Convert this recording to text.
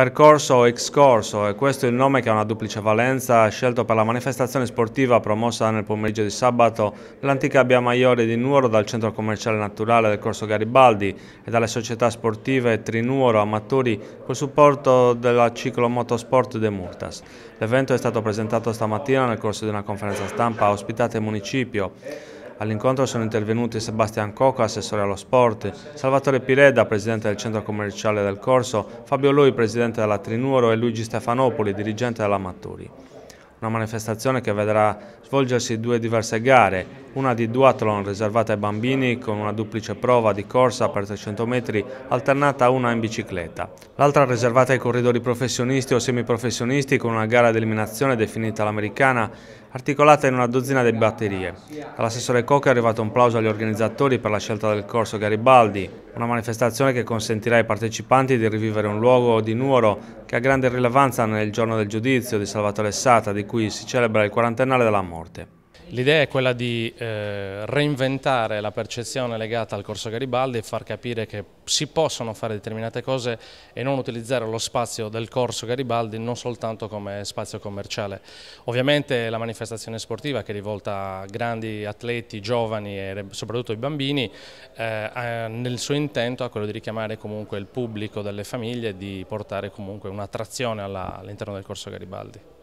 Percorso o Excorso, e questo è il nome che ha una duplice valenza, scelto per la manifestazione sportiva promossa nel pomeriggio di sabato nell'antica Abbia Maiore di Nuoro dal centro commerciale naturale del Corso Garibaldi e dalle società sportive Trinuoro Amatori col supporto della ciclomotosport De Murtas. L'evento è stato presentato stamattina nel corso di una conferenza stampa ospitata in municipio. All'incontro sono intervenuti Sebastian Coca, assessore allo sport, Salvatore Pireda, presidente del centro commerciale del corso, Fabio Lui, presidente della Trinuoro e Luigi Stefanopoli, dirigente della Matturi. Una manifestazione che vedrà svolgersi due diverse gare, una di duathlon riservata ai bambini con una duplice prova di corsa per 300 metri alternata a una in bicicletta, l'altra riservata ai corridori professionisti o semiprofessionisti con una gara di eliminazione definita l'americana articolata in una dozzina di batterie. Dall'assessore Coca è arrivato un plauso agli organizzatori per la scelta del corso Garibaldi, una manifestazione che consentirà ai partecipanti di rivivere un luogo di Nuoro che ha grande rilevanza nel giorno del giudizio di Salvatore Sata, di cui si celebra il quarantennale della morte. L'idea è quella di eh, reinventare la percezione legata al corso Garibaldi e far capire che si possono fare determinate cose e non utilizzare lo spazio del corso Garibaldi non soltanto come spazio commerciale. Ovviamente la manifestazione sportiva che è rivolta a grandi atleti, giovani e soprattutto ai bambini, eh, nel suo intento ha quello di richiamare comunque il pubblico delle famiglie e di portare comunque un'attrazione all'interno all del corso Garibaldi.